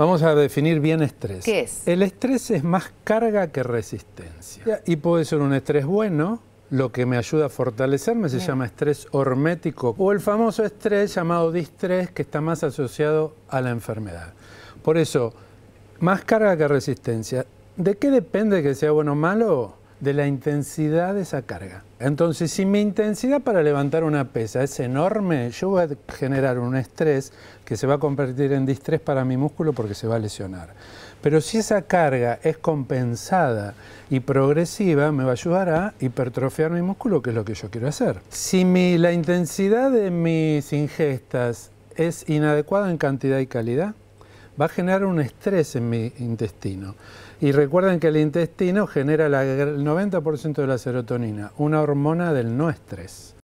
Vamos a definir bien estrés. ¿Qué es? El estrés es más carga que resistencia. Y puede ser un estrés bueno, lo que me ayuda a fortalecerme se llama estrés hormético o el famoso estrés llamado distrés que está más asociado a la enfermedad. Por eso, más carga que resistencia. ¿De qué depende que sea bueno o malo? de la intensidad de esa carga. Entonces, si mi intensidad para levantar una pesa es enorme, yo voy a generar un estrés que se va a convertir en distrés para mi músculo porque se va a lesionar. Pero si esa carga es compensada y progresiva, me va a ayudar a hipertrofiar mi músculo, que es lo que yo quiero hacer. Si la intensidad de mis ingestas es inadecuada en cantidad y calidad, va a generar un estrés en mi intestino. Y recuerden que el intestino genera el 90% de la serotonina, una hormona del no estrés.